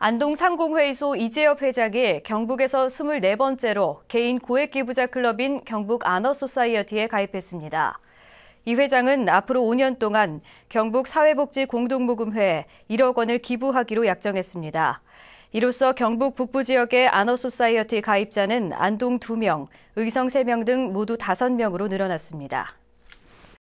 안동 상공회의소 이재엽 회장이 경북에서 24번째로 개인 고액기부자 클럽인 경북 아너소사이어티에 가입했습니다. 이 회장은 앞으로 5년 동안 경북 사회복지 공동모금회에 1억 원을 기부하기로 약정했습니다. 이로써 경북 북부 지역의 아너소사이어티 가입자는 안동 2명, 의성 3명 등 모두 5명으로 늘어났습니다.